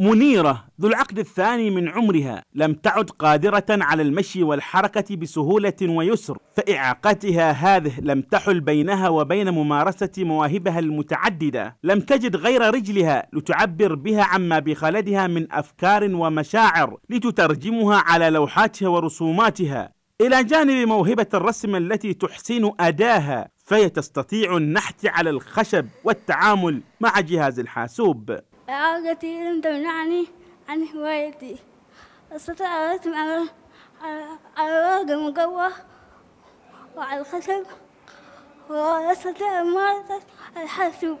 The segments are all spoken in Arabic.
منيرة ذو العقد الثاني من عمرها لم تعد قادرة على المشي والحركة بسهولة ويسر فإعاقتها هذه لم تحل بينها وبين ممارسة مواهبها المتعددة لم تجد غير رجلها لتعبر بها عما بخلدها من أفكار ومشاعر لتترجمها على لوحاتها ورسوماتها إلى جانب موهبة الرسم التي تحسن أداها فهي تستطيع النحت على الخشب والتعامل مع جهاز الحاسوب إعاقتي لم تمنعني عن هوايتي أستطيع الرسم على الورق المقوى وعلى الخشب وأستطيع ممارسة الحاسوب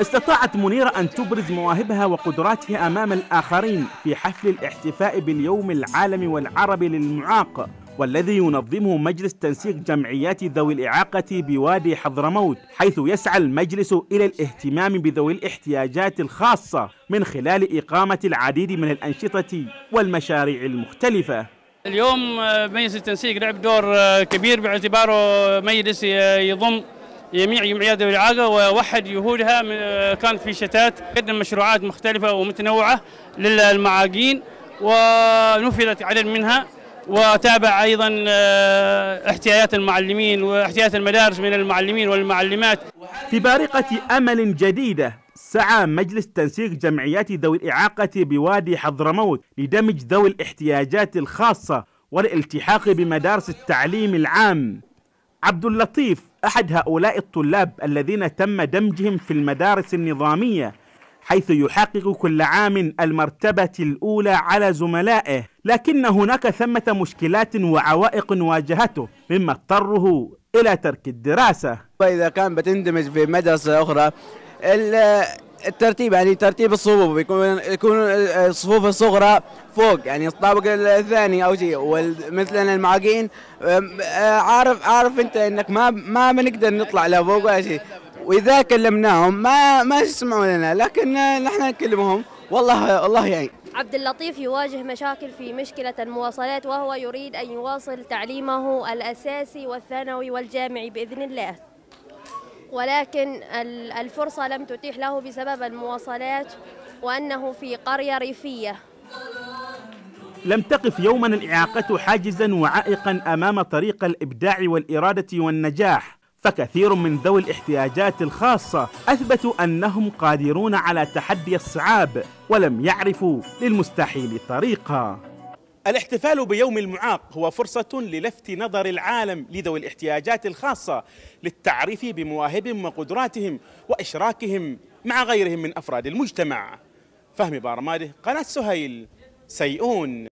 استطاعت منيرة أن تبرز مواهبها وقدراتها أمام الآخرين في حفل الاحتفاء باليوم العالمي والعربي للمعاق والذي ينظمه مجلس تنسيق جمعيات ذوي الإعاقة بوادي حضرموت حيث يسعى المجلس إلى الاهتمام بذوي الاحتياجات الخاصة من خلال إقامة العديد من الأنشطة والمشاريع المختلفة اليوم آه، مجلس التنسيق لعب دور آه، كبير باعتباره مجلس آه، يضم جميع جمعيات ذوي الإعاقة ووحد جهودها كانت في شتات قدم مشروعات مختلفة ومتنوعة للمعاقين ونفذت عدد منها وتابع ايضا آه، احتياجات المعلمين واحتياجات المدارس من المعلمين والمعلمات. في بارقه امل جديده سعى مجلس تنسيق جمعيات ذوي الاعاقه بوادي حضرموت لدمج ذوي الاحتياجات الخاصه والالتحاق بمدارس التعليم العام. عبد اللطيف احد هؤلاء الطلاب الذين تم دمجهم في المدارس النظاميه حيث يحقق كل عام المرتبة الأولى على زملائه لكن هناك ثمة مشكلات وعوائق واجهته مما اضطره إلى ترك الدراسة وإذا كان بتندمج في مدرسة أخرى الترتيب يعني ترتيب الصفوف يكون يكون الصفوف الصغرى فوق يعني الطابق الثاني او شيء ومثلا المعاقين عارف عارف انت انك ما ما بنقدر نطلع لفوق ولا شيء واذا كلمناهم ما ما يسمعوا لنا لكن نحن نكلمهم والله الله يعين عبد اللطيف يواجه مشاكل في مشكلة المواصلات وهو يريد أن يواصل تعليمه الأساسي والثانوي والجامعي بإذن الله ولكن الفرصة لم تتيح له بسبب المواصلات وأنه في قرية ريفية لم تقف يوما الإعاقة حاجزا وعائقا أمام طريق الإبداع والإرادة والنجاح فكثير من ذوي الاحتياجات الخاصة أثبتوا أنهم قادرون على تحدي الصعاب ولم يعرفوا للمستحيل طريقا الاحتفال بيوم المعاق هو فرصة للفت نظر العالم لذوي الاحتياجات الخاصة للتعريف بمواهبهم وقدراتهم وإشراكهم مع غيرهم من أفراد المجتمع فهم بارماده قناة سهيل سيئون